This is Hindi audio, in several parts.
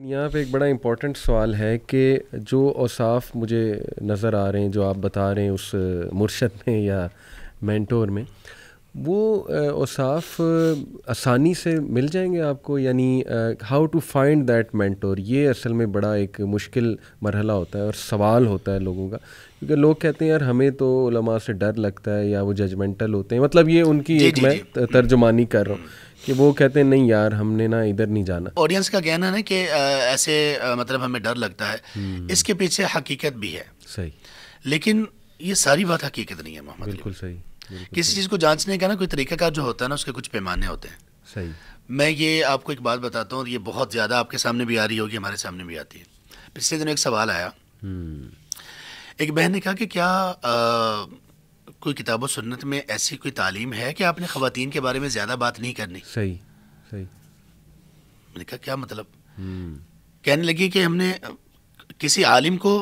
लेकिन यहाँ पे एक बड़ा इम्पोर्टेंट सवाल है कि जो औसाफ मुझे नज़र आ रहे हैं जो आप बता रहे हैं उस मुर्शद में या मैंटोर में वो औसाफ आसानी से मिल जाएंगे आपको यानी how to find that mentor ये असल में बड़ा एक मुश्किल मरहला होता है और सवाल होता है लोगों का क्योंकि लोग कहते हैं यार हमें तो लमा से डर लगता है या वो जजमेंटल होते हैं मतलब ये उनकी जी, एक जी, मैं जी. तर्जुमानी कर रहा हूँ हम्म। कि वो कहते हैं नहीं यार हमने ना इधर नहीं जाना ऑडियंस का कहना है कि ऐसे मतलब हमें डर लगता है हम्म। इसके पीछे हकीकत भी है सही लेकिन ये सारी बात हकीकत नहीं है मोहम्मद बिल्कुल सही किसी चीज़ को जांचने का ना कोई तरीकाकार जो होता है ना उसके कुछ पैमाने होते हैं सही मैं ये आपको एक बात बताता हूँ ये बहुत ज़्यादा आपके सामने भी आ रही होगी हमारे सामने भी आती है पिछले दिनों एक सवाल आया हम्म। एक बहन ने कहा कि क्या कोई किताब सुन्नत में ऐसी कोई तालीम है कि आपने खातन के बारे में ज़्यादा बात नहीं करनी सही सही मैंने कहा क्या मतलब हम्म। कहने लगी कि हमने किसी आलिम को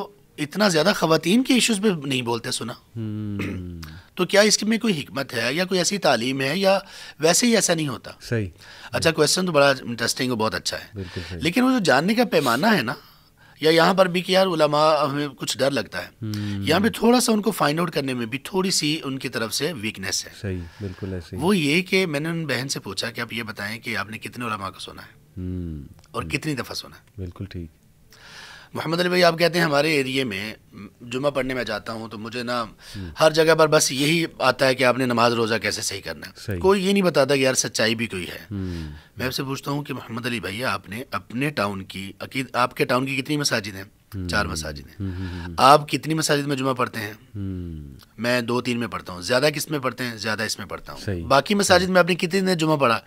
इतना ज़्यादा खातन के इश्यूज़ पे नहीं बोलते सुना हम्म। तो क्या इसमें कोई हमत है या कोई ऐसी तालीम है या वैसे ही ऐसा नहीं होता सही अच्छा क्वेश्चन तो बड़ा इंटरेस्टिंग और बहुत अच्छा है लेकिन वो जो जानने का पैमाना है ना या यहाँ पर भी कि यार उलमा हमें कुछ डर लगता है हम्म। यहाँ पे थोड़ा सा उनको फाइंड आउट करने में भी थोड़ी सी उनकी तरफ से वीकनेस है सही बिल्कुल ऐसे वो ये कि मैंने उन बहन से पूछा कि आप ये बताएं कि आपने कितने उलमा को सुना है हम्म। और कितनी दफ़ा सुना है बिल्कुल ठीक मोहम्मद अली भाई आप कहते हैं हमारे एरिए में जुमा पढ़ने में जाता हूँ तो मुझे ना हम्म। हर जगह पर बस यही आता है कि आपने नमाज रोज़ा कैसे सही करना है कोई ये नहीं बताता कि यार सच्चाई भी कोई है हम्म। मैं आपसे पूछता हूँ कि मोहम्मद अली भैया आपने अपने टाउन की अकीद आपके टाउन की कितनी मसाजिद हैं हम्म। चार मसाजिद हैं आप कितनी मसाजिद में जुमा पढ़ते हैं मैं दो तीन में पढ़ता हूँ ज़्यादा किस में पढ़ते हैं ज़्यादा इसमें पढ़ता हूँ बाकी मसाजिद में आपने कितने दिन जुमा पढ़ा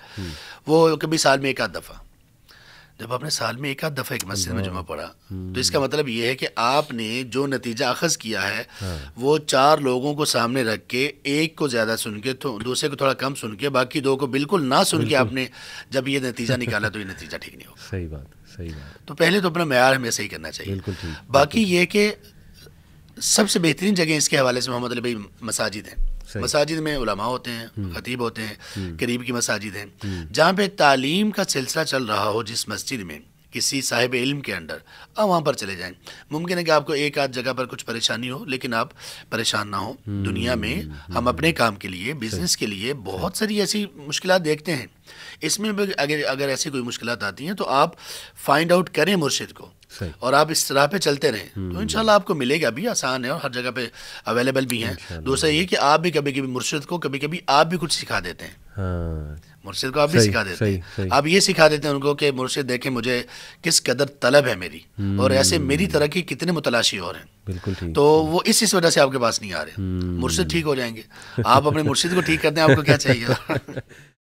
वो कभी साल में एक आध दफ़ा जब आपने साल में एक आध दफ़ा एक मस्जिद में हाँ। जुमा पड़ा तो हम्म। इसका मतलब यह है कि आपने जो नतीजा अखज़ किया है हाँ। वो चार लोगों को सामने रख के एक को ज़्यादा सुन के तो दूसरे को थोड़ा कम सुन के बाकी दो को बिल्कुल ना सुन के आपने जब ये नतीजा निकाला तो ये नतीजा ठीक नहीं होगा सही बात सही बात तो पहले तो अपना मैार हमें सही करना चाहिए बाकी ये कि सबसे बेहतरीन जगह इसके हवाले से मोहम्मद अली भाई मसाजिद हैं मसाजिद में उलमा होते हैं हम्म। खतीब होते हैं हम्म। करीब की मसाजिद हैं हम्म। जहाँ पे तालीम का सिलसिला चल रहा हो जिस मस्जिद में किसी साहिब इल्म के अंडर आप वहाँ पर चले जाएं मुमकिन है कि आपको एक आध जगह पर कुछ परेशानी हो लेकिन आप परेशान ना हो हम्म, दुनिया में हम्म, हम्म। हम अपने काम के लिए बिजनेस के लिए बहुत सारी ऐसी मुश्किल देखते हैं इसमें भी अगर अगर ऐसी कोई मुश्किल आती हैं तो आप फाइंड आउट करें मुर्शिद को और आप इस तरह पे चलते रहें तो इंशाल्लाह आपको मिलेगा भी आसान है और हर जगह पे अवेलेबल भी हैं दूसरा ये कि आप भी कभी कभी मुर्शिद को कभी कभी आप भी कुछ सिखा देते हैं हाँ। मुर्शिद को आप भी सिखा देते हैं आप ये सिखा देते हैं उनको कि मुर्शिद देखें मुझे किस कदर तलब है मेरी हम्म। और ऐसे मेरी तरह की कितने मुतलाशी और हैं बिल्कुल ठीक तो वो इस इस वजह से आपके पास नहीं आ रहे हम्म। मुर्शिद ठीक हो जाएंगे आप अपने मुर्शिद को ठीक करते हैं आपको क्या चाहिए